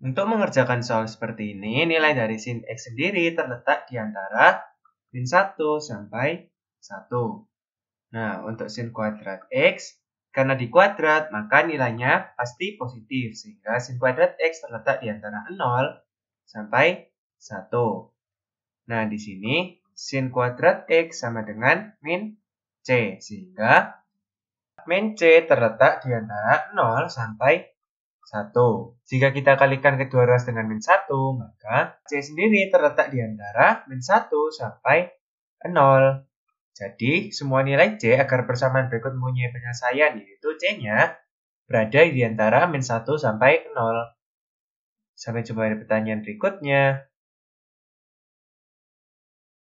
Untuk mengerjakan soal seperti ini, nilai dari sin X sendiri terletak di antara sin 1 sampai 1. Nah, untuk sin kuadrat X, karena di kuadrat, maka nilainya pasti positif, sehingga sin kuadrat X terletak di antara 0 sampai 1. Nah, di sini sin kuadrat X sama dengan min C, sehingga min C terletak di antara 0 sampai 1. Jika kita kalikan kedua ruas dengan min 1, maka C sendiri terletak di antara min 1 sampai 0. Jadi, semua nilai C agar persamaan berikut mempunyai penyelesaian, yaitu C-nya berada di antara min 1 sampai 0. Sampai jumpa di pertanyaan berikutnya.